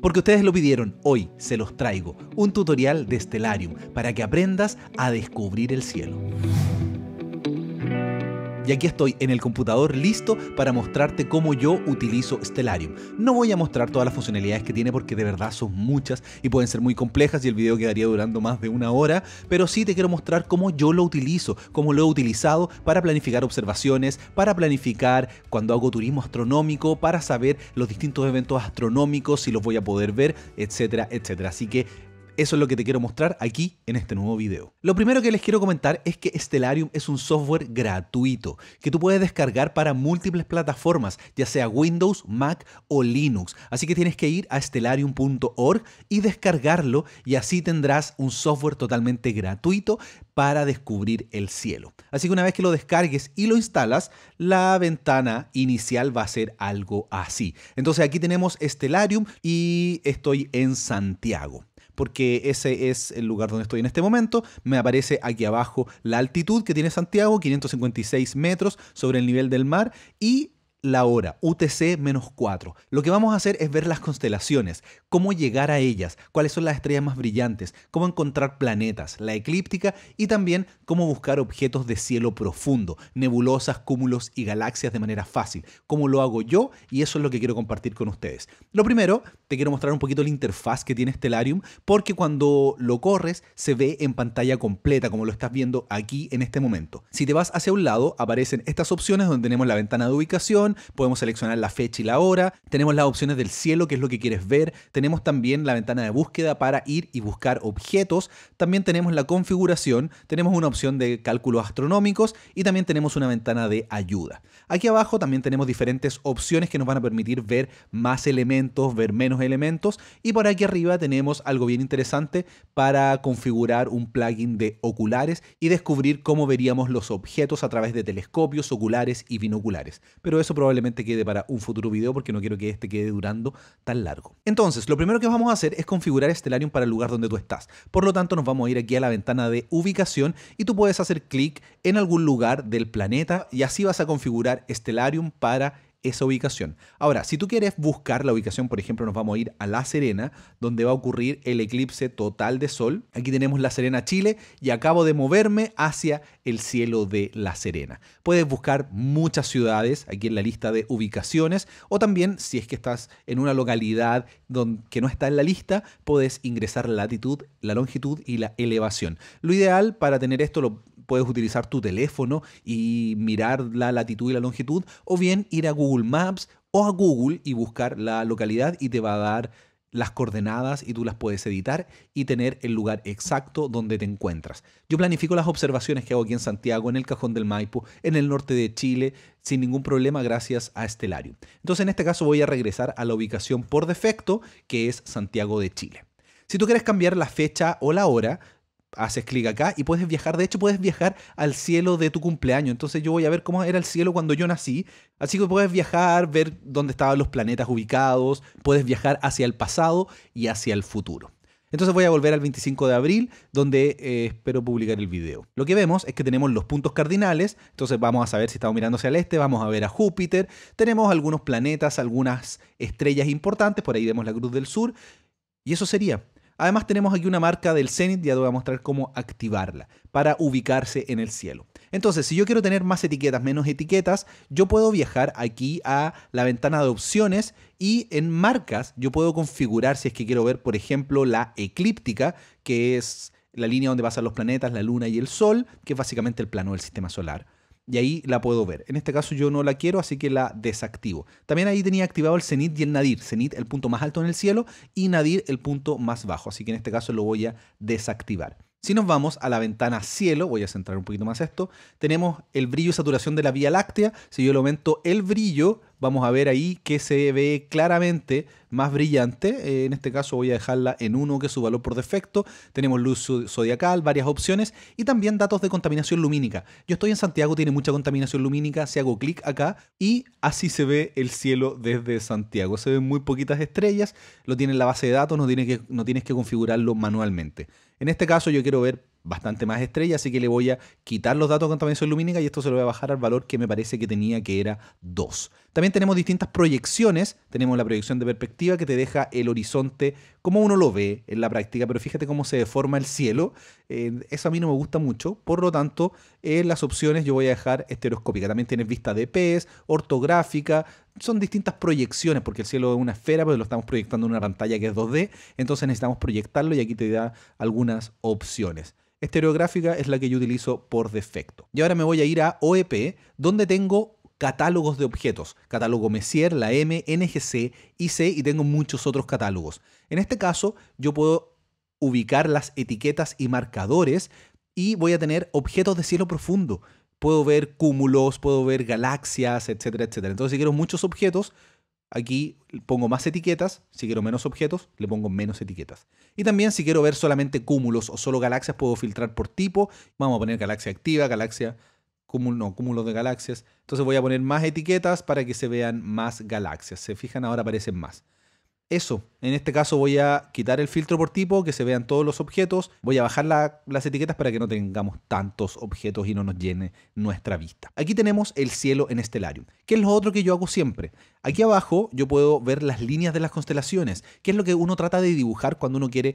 Porque ustedes lo pidieron, hoy se los traigo, un tutorial de Stellarium para que aprendas a descubrir el cielo y aquí estoy en el computador listo para mostrarte cómo yo utilizo Stellarium. No voy a mostrar todas las funcionalidades que tiene porque de verdad son muchas y pueden ser muy complejas y el video quedaría durando más de una hora, pero sí te quiero mostrar cómo yo lo utilizo, cómo lo he utilizado para planificar observaciones, para planificar cuando hago turismo astronómico, para saber los distintos eventos astronómicos, si los voy a poder ver, etcétera, etcétera. Así que eso es lo que te quiero mostrar aquí en este nuevo video. Lo primero que les quiero comentar es que Stellarium es un software gratuito que tú puedes descargar para múltiples plataformas, ya sea Windows, Mac o Linux. Así que tienes que ir a stellarium.org y descargarlo y así tendrás un software totalmente gratuito para descubrir el cielo. Así que una vez que lo descargues y lo instalas, la ventana inicial va a ser algo así. Entonces aquí tenemos Stellarium y estoy en Santiago porque ese es el lugar donde estoy en este momento. Me aparece aquí abajo la altitud que tiene Santiago, 556 metros sobre el nivel del mar, y la hora, UTC-4. Lo que vamos a hacer es ver las constelaciones, cómo llegar a ellas, cuáles son las estrellas más brillantes, cómo encontrar planetas, la eclíptica y también cómo buscar objetos de cielo profundo, nebulosas, cúmulos y galaxias de manera fácil, cómo lo hago yo y eso es lo que quiero compartir con ustedes. Lo primero, te quiero mostrar un poquito la interfaz que tiene Stellarium porque cuando lo corres se ve en pantalla completa como lo estás viendo aquí en este momento. Si te vas hacia un lado aparecen estas opciones donde tenemos la ventana de ubicación, podemos seleccionar la fecha y la hora, tenemos las opciones del cielo, que es lo que quieres ver, tenemos también la ventana de búsqueda para ir y buscar objetos, también tenemos la configuración, tenemos una opción de cálculos astronómicos y también tenemos una ventana de ayuda. Aquí abajo también tenemos diferentes opciones que nos van a permitir ver más elementos, ver menos elementos y por aquí arriba tenemos algo bien interesante para configurar un plugin de oculares y descubrir cómo veríamos los objetos a través de telescopios, oculares y binoculares. Pero eso probablemente quede para un futuro video porque no quiero que este quede durando tan largo. Entonces, lo primero que vamos a hacer es configurar Stellarium para el lugar donde tú estás. Por lo tanto, nos vamos a ir aquí a la ventana de ubicación y tú puedes hacer clic en algún lugar del planeta y así vas a configurar Stellarium para esa ubicación. Ahora, si tú quieres buscar la ubicación, por ejemplo, nos vamos a ir a La Serena, donde va a ocurrir el eclipse total de sol. Aquí tenemos La Serena, Chile, y acabo de moverme hacia el cielo de La Serena. Puedes buscar muchas ciudades aquí en la lista de ubicaciones, o también, si es que estás en una localidad que no está en la lista, puedes ingresar la latitud, la longitud y la elevación. Lo ideal para tener esto lo puedes utilizar tu teléfono y mirar la latitud y la longitud, o bien ir a Google Maps o a Google y buscar la localidad y te va a dar las coordenadas y tú las puedes editar y tener el lugar exacto donde te encuentras. Yo planifico las observaciones que hago aquí en Santiago, en el Cajón del Maipo, en el norte de Chile, sin ningún problema gracias a Estelar.io. Entonces en este caso voy a regresar a la ubicación por defecto que es Santiago de Chile. Si tú quieres cambiar la fecha o la hora, haces clic acá y puedes viajar. De hecho, puedes viajar al cielo de tu cumpleaños. Entonces yo voy a ver cómo era el cielo cuando yo nací. Así que puedes viajar, ver dónde estaban los planetas ubicados, puedes viajar hacia el pasado y hacia el futuro. Entonces voy a volver al 25 de abril, donde eh, espero publicar el video. Lo que vemos es que tenemos los puntos cardinales, entonces vamos a saber si estamos mirando hacia el este, vamos a ver a Júpiter, tenemos algunos planetas, algunas estrellas importantes, por ahí vemos la Cruz del Sur, y eso sería. Además tenemos aquí una marca del Zenith, ya te voy a mostrar cómo activarla para ubicarse en el cielo. Entonces, si yo quiero tener más etiquetas, menos etiquetas, yo puedo viajar aquí a la ventana de opciones y en marcas yo puedo configurar si es que quiero ver, por ejemplo, la eclíptica, que es la línea donde pasan los planetas, la luna y el sol, que es básicamente el plano del sistema solar y ahí la puedo ver. En este caso yo no la quiero, así que la desactivo. También ahí tenía activado el cenit y el nadir. Cenit el punto más alto en el cielo y nadir el punto más bajo, así que en este caso lo voy a desactivar. Si nos vamos a la ventana cielo, voy a centrar un poquito más esto, tenemos el brillo y saturación de la Vía Láctea. Si yo le aumento el brillo, vamos a ver ahí que se ve claramente más brillante. Eh, en este caso voy a dejarla en 1, que es su valor por defecto. Tenemos luz zodiacal, varias opciones y también datos de contaminación lumínica. Yo estoy en Santiago, tiene mucha contaminación lumínica, si hago clic acá y así se ve el cielo desde Santiago. Se ven muy poquitas estrellas, lo tiene la base de datos, no, no tienes que configurarlo manualmente. En este caso yo quiero ver bastante más estrellas, así que le voy a quitar los datos de contaminación lumínica y esto se lo voy a bajar al valor que me parece que tenía, que era 2. También tenemos distintas proyecciones. Tenemos la proyección de perspectiva que te deja el horizonte como uno lo ve en la práctica, pero fíjate cómo se deforma el cielo. Eh, eso a mí no me gusta mucho, por lo tanto, en eh, las opciones yo voy a dejar estereoscópica. También tienes vista de pez, ortográfica, son distintas proyecciones, porque el cielo es una esfera, pero lo estamos proyectando en una pantalla que es 2D, entonces necesitamos proyectarlo y aquí te da algunas opciones. Estereográfica es la que yo utilizo por defecto. Y ahora me voy a ir a OEP, donde tengo catálogos de objetos. Catálogo Messier, la M, NGC, C y tengo muchos otros catálogos. En este caso, yo puedo ubicar las etiquetas y marcadores y voy a tener objetos de cielo profundo puedo ver cúmulos, puedo ver galaxias, etcétera, etcétera. Entonces, si quiero muchos objetos, aquí pongo más etiquetas. Si quiero menos objetos, le pongo menos etiquetas. Y también si quiero ver solamente cúmulos o solo galaxias, puedo filtrar por tipo. Vamos a poner galaxia activa, galaxia cúmulo, cúmulos de galaxias. Entonces voy a poner más etiquetas para que se vean más galaxias. Se fijan, ahora aparecen más eso. En este caso voy a quitar el filtro por tipo, que se vean todos los objetos. Voy a bajar las etiquetas para que no tengamos tantos objetos y no nos llene nuestra vista. Aquí tenemos el cielo en Stellarium, que es lo otro que yo hago siempre. Aquí abajo yo puedo ver las líneas de las constelaciones, que es lo que uno trata de dibujar cuando uno quiere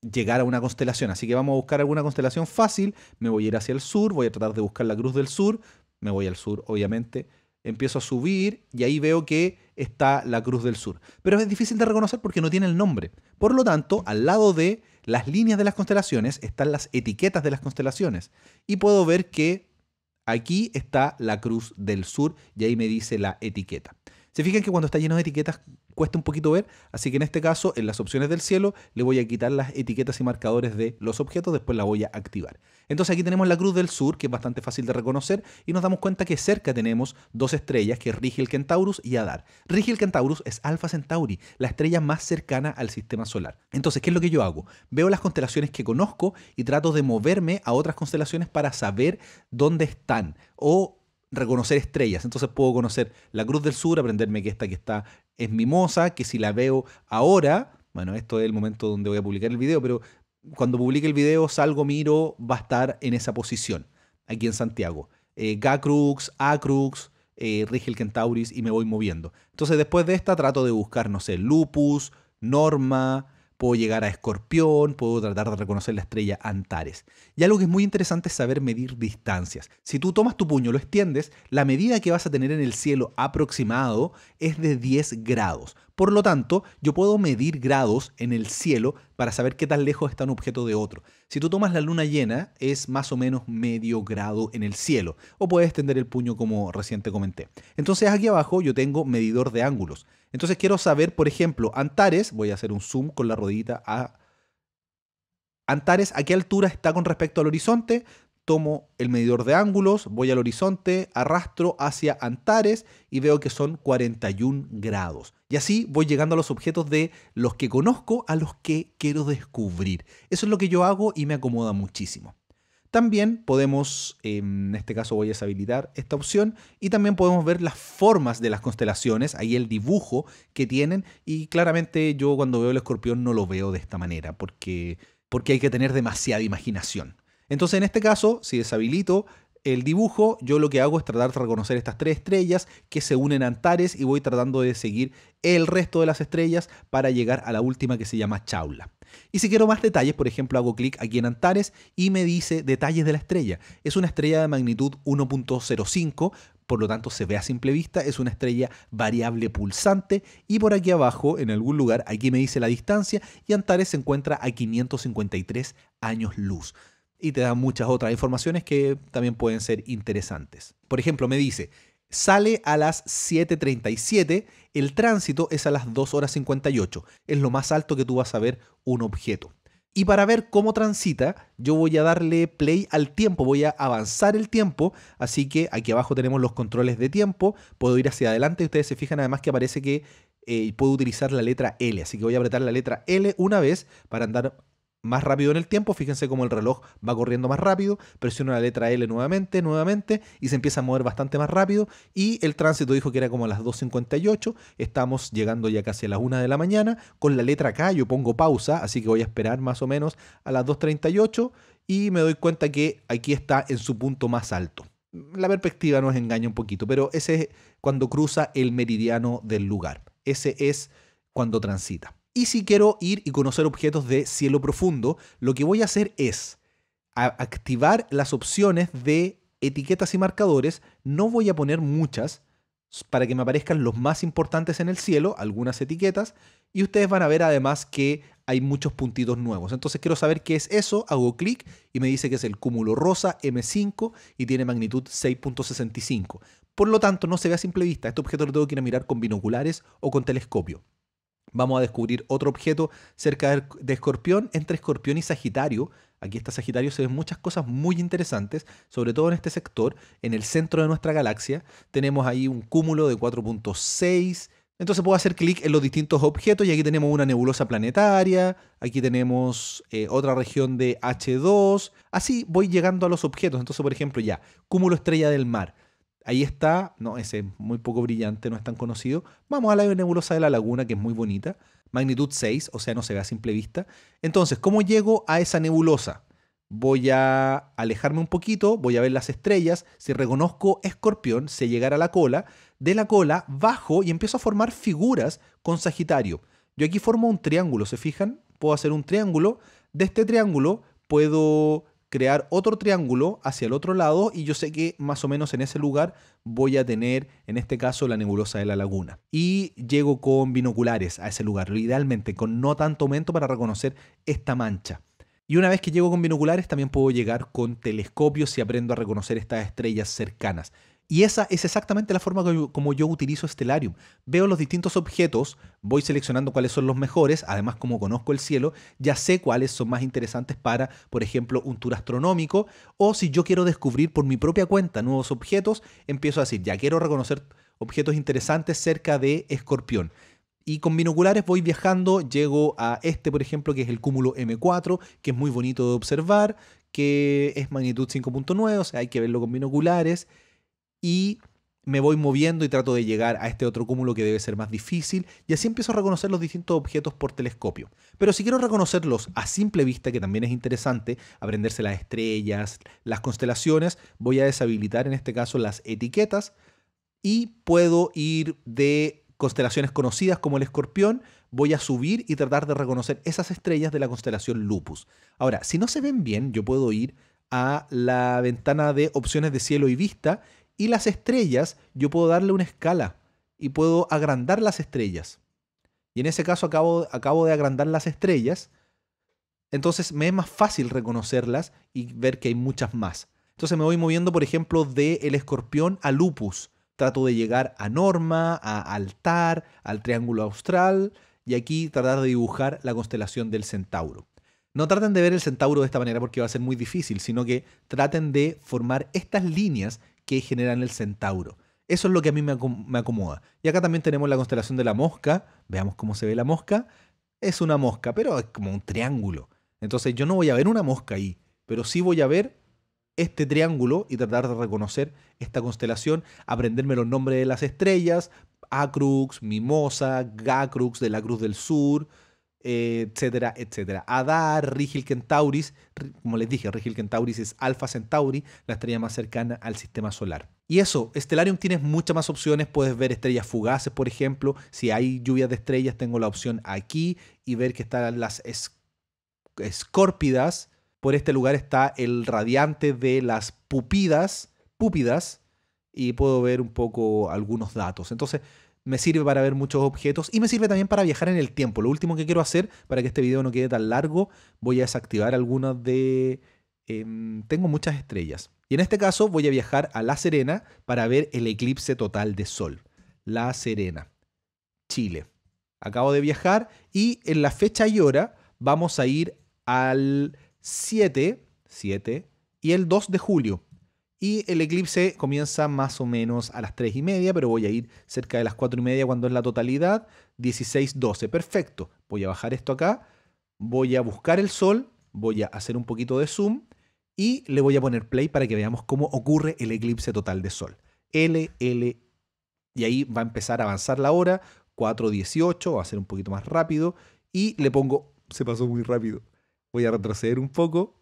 llegar a una constelación. Así que vamos a buscar alguna constelación fácil. Me voy a ir hacia el sur, voy a tratar de buscar la cruz del sur. Me voy al sur, obviamente empiezo a subir y ahí veo que está la Cruz del Sur. Pero es difícil de reconocer porque no tiene el nombre. Por lo tanto, al lado de las líneas de las constelaciones están las etiquetas de las constelaciones. Y puedo ver que aquí está la Cruz del Sur y ahí me dice la etiqueta. Se fijan que cuando está lleno de etiquetas cuesta un poquito ver, así que en este caso, en las opciones del cielo, le voy a quitar las etiquetas y marcadores de los objetos, después la voy a activar. Entonces aquí tenemos la cruz del sur, que es bastante fácil de reconocer, y nos damos cuenta que cerca tenemos dos estrellas, que es Rigel Centaurus y Adar. Rigel Centaurus es Alpha Centauri, la estrella más cercana al sistema solar. Entonces, ¿qué es lo que yo hago? Veo las constelaciones que conozco y trato de moverme a otras constelaciones para saber dónde están o reconocer estrellas. Entonces puedo conocer la Cruz del Sur, aprenderme que esta que está es mimosa, que si la veo ahora, bueno, esto es el momento donde voy a publicar el video, pero cuando publique el video salgo, miro, va a estar en esa posición, aquí en Santiago. Eh, Gacrux, A eh, Rigel Centauris y me voy moviendo. Entonces después de esta trato de buscar, no sé, Lupus, Norma, puedo llegar a Escorpión, puedo tratar de reconocer la estrella Antares. Y algo que es muy interesante es saber medir distancias. Si tú tomas tu puño, lo extiendes, la medida que vas a tener en el cielo aproximado es de 10 grados. Por lo tanto, yo puedo medir grados en el cielo para saber qué tan lejos está un objeto de otro. Si tú tomas la luna llena, es más o menos medio grado en el cielo, o puedes extender el puño como reciente comenté. Entonces aquí abajo yo tengo medidor de ángulos. Entonces quiero saber, por ejemplo, Antares, voy a hacer un zoom con la rodita. a Antares, ¿a qué altura está con respecto al horizonte? Tomo el medidor de ángulos, voy al horizonte, arrastro hacia Antares y veo que son 41 grados. Y así voy llegando a los objetos de los que conozco a los que quiero descubrir. Eso es lo que yo hago y me acomoda muchísimo. También podemos, em, en este caso voy a deshabilitar esta opción, y también podemos ver las formas de las constelaciones, ahí el dibujo que tienen, y claramente yo cuando veo el escorpión no lo veo de esta manera, porque, porque hay que tener demasiada imaginación. Entonces en este caso, si deshabilito el dibujo, yo lo que hago es tratar de reconocer estas tres estrellas que se unen a Antares y voy tratando de seguir el resto de las estrellas para llegar a la última que se llama Chaula. Y si quiero más detalles, por ejemplo, hago clic aquí en Antares y me dice detalles de la estrella. Es una estrella de magnitud 1.05, por lo tanto se ve a simple vista, es una estrella variable pulsante y por aquí abajo, en algún lugar, aquí me dice la distancia y Antares se encuentra a 553 años luz y te da muchas otras informaciones que también pueden ser interesantes. Por ejemplo, me dice, sale a las 7.37, el tránsito es a las 2 horas 58, es lo más alto que tú vas a ver un objeto. Y para ver cómo transita, yo voy a darle play al tiempo, voy a avanzar el tiempo, así que aquí abajo tenemos los controles de tiempo, puedo ir hacia adelante, ustedes se fijan además que aparece que eh, puedo utilizar la letra L, así que voy a apretar la letra L una vez para andar más rápido en el tiempo, fíjense cómo el reloj va corriendo más rápido, presiona la letra L nuevamente, nuevamente, y se empieza a mover bastante más rápido, y el tránsito dijo que era como a las 2.58, estamos llegando ya casi a las 1 de la mañana, con la letra K yo pongo pausa, así que voy a esperar más o menos a las 2.38, y me doy cuenta que aquí está en su punto más alto. La perspectiva nos engaña un poquito, pero ese es cuando cruza el meridiano del lugar, ese es cuando transita. Y si quiero ir y conocer objetos de cielo profundo, lo que voy a hacer es activar las opciones de etiquetas y marcadores. No voy a poner muchas para que me aparezcan los más importantes en el cielo, algunas etiquetas, y ustedes van a ver además que hay muchos puntitos nuevos. Entonces quiero saber qué es eso, hago clic y me dice que es el cúmulo rosa M5 y tiene magnitud 6.65. Por lo tanto, no se ve a simple vista, este objeto lo tengo que ir a mirar con binoculares o con telescopio vamos a descubrir otro objeto cerca de Escorpión, entre Escorpión y Sagitario. Aquí está Sagitario, se ven muchas cosas muy interesantes, sobre todo en este sector, en el centro de nuestra galaxia. Tenemos ahí un cúmulo de 4.6. Entonces puedo hacer clic en los distintos objetos y aquí tenemos una nebulosa planetaria, aquí tenemos eh, otra región de H2, así voy llegando a los objetos. Entonces, por ejemplo, ya, cúmulo estrella del mar ahí está, no, ese es muy poco brillante, no es tan conocido. Vamos a la nebulosa de la laguna, que es muy bonita, magnitud 6, o sea, no se ve a simple vista. Entonces, ¿cómo llego a esa nebulosa? Voy a alejarme un poquito, voy a ver las estrellas, si reconozco escorpión, si llegara a la cola, de la cola bajo y empiezo a formar figuras con Sagitario. Yo aquí formo un triángulo, ¿se fijan? Puedo hacer un triángulo, de este triángulo puedo crear otro triángulo hacia el otro lado y yo sé que más o menos en ese lugar voy a tener, en este caso, la nebulosa de la laguna. Y llego con binoculares a ese lugar, idealmente con no tanto aumento para reconocer esta mancha. Y una vez que llego con binoculares también puedo llegar con telescopios y aprendo a reconocer estas estrellas cercanas. Y esa es exactamente la forma como yo, utilizo Stellarium. Veo los distintos objetos, voy seleccionando cuáles son los mejores, además como conozco el cielo, ya sé cuáles son más interesantes para, por ejemplo, un tour astronómico, o si yo quiero descubrir por mi propia cuenta nuevos objetos, empiezo a decir, ya quiero reconocer objetos interesantes cerca de Escorpión. Y con binoculares voy viajando, llego a este, por ejemplo, que es el cúmulo M4, que es muy bonito de observar, que es magnitud 5.9, o sea, hay que verlo con binoculares y me voy moviendo y trato de llegar a este otro cúmulo que debe ser más difícil, y así empiezo a reconocer los distintos objetos por telescopio. Pero si quiero reconocerlos a simple vista, que también es interesante, aprenderse las estrellas, las constelaciones, voy a deshabilitar en este caso las etiquetas y puedo ir de constelaciones conocidas como el escorpión, voy a subir y tratar de reconocer esas estrellas de la constelación Lupus. Ahora, si no se ven bien, yo puedo ir a la ventana de opciones de cielo y vista y las estrellas, yo puedo darle una escala y puedo agrandar las estrellas. Y en ese caso acabo, acabo de agrandar las estrellas. Entonces me es más fácil reconocerlas y ver que hay muchas más. Entonces me voy moviendo, por ejemplo, de el escorpión a lupus. Trato de llegar a norma, a altar, al triángulo austral y aquí tratar de dibujar la constelación del centauro. No traten de ver el centauro de esta manera porque va a ser muy difícil, sino que traten de formar estas líneas que generan el Centauro. Eso es lo que a mí me, acomoda. Y acá también tenemos la constelación de la mosca. Veamos cómo se ve la mosca. Es una mosca, pero es como un triángulo. Entonces yo no voy a ver una mosca ahí, pero sí voy a ver este triángulo y tratar de reconocer esta constelación, aprenderme los nombres de las estrellas, Acrux, Mimosa, Gacrux de la Cruz del Sur, eh, etcétera, etcétera. Adar, Rigil Centauris, como les dije, Rigil Centauris es Alpha Centauri, la estrella más cercana al sistema solar. Y eso, Stellarium tienes muchas más opciones, puedes ver estrellas fugaces, por ejemplo, si hay lluvias de estrellas tengo la opción aquí y ver que están las por este lugar está el radiante de las pupidas, púpidas, y puedo ver un poco algunos datos. Entonces, me sirve para ver muchos objetos y me sirve también para viajar en el tiempo. Lo último que quiero hacer para que este video no quede tan largo, voy a desactivar algunas de... Em, tengo muchas estrellas. Y en este caso voy a viajar a La Serena para ver el eclipse total de sol. La Serena, Chile. Acabo de viajar y en la fecha y hora vamos a ir al 7 y el 2 de julio. Y el eclipse comienza más o menos a las 3 y media, pero voy a ir cerca de las 4 y media cuando es la totalidad. 16-12, perfecto. Voy a bajar esto acá, voy a buscar el sol, voy a hacer un poquito de zoom y le voy a poner play para que veamos cómo ocurre el eclipse total de sol. L, L, y ahí va a empezar a avanzar la hora, 4.18, va a ser un poquito más rápido, y le pongo, se pasó muy rápido, voy a retroceder un poco,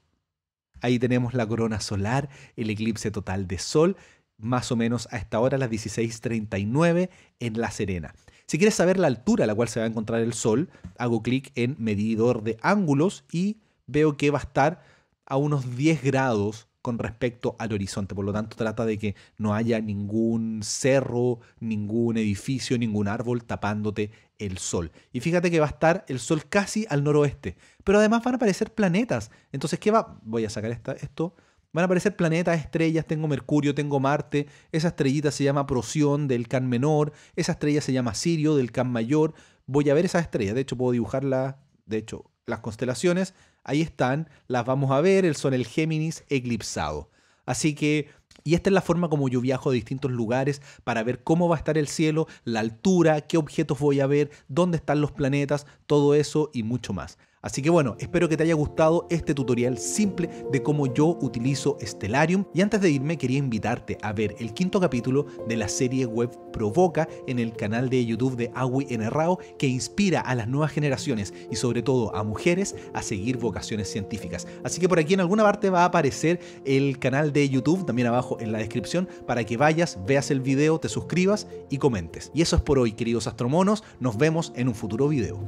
Ahí tenemos la corona solar, el eclipse total de sol, más o menos a esta hora, las 16.39 en La Serena. Si quieres saber la altura a la cual se va a encontrar el sol, hago clic en medidor de ángulos y veo que va a estar a unos 10 grados con respecto al horizonte. Por lo tanto, trata de que no haya ningún cerro, ningún edificio, ningún árbol tapándote el sol. Y fíjate que va a estar el sol casi al noroeste. Pero además van a aparecer planetas. Entonces, ¿qué va? Voy a sacar esta, esto. Van a aparecer planetas, estrellas, tengo Mercurio, tengo Marte, esa estrellita se llama Procyon del Can menor, esa estrella se llama Sirio del Can mayor. Voy a ver esas estrellas, de hecho puedo dibujarla, de hecho las constelaciones, ahí están, las vamos a ver, el son el Géminis eclipsado. Así que, y esta es la forma como yo viajo a distintos lugares para ver cómo va a estar el cielo, la altura, qué objetos voy a ver, dónde están los planetas, todo eso y mucho más. Así que bueno, espero que te haya gustado este tutorial simple de cómo yo utilizo Stellarium y antes de irme quería invitarte a ver el quinto capítulo de la serie web Provoca en el canal de YouTube de Agui Enerrao que inspira a las nuevas generaciones y sobre todo a mujeres a seguir vocaciones científicas. Así que por aquí en alguna parte va a aparecer el canal de YouTube, también abajo en la descripción, para que vayas, veas el video, te suscribas y comentes. Y eso es por hoy, queridos astromonos, nos vemos en un futuro video.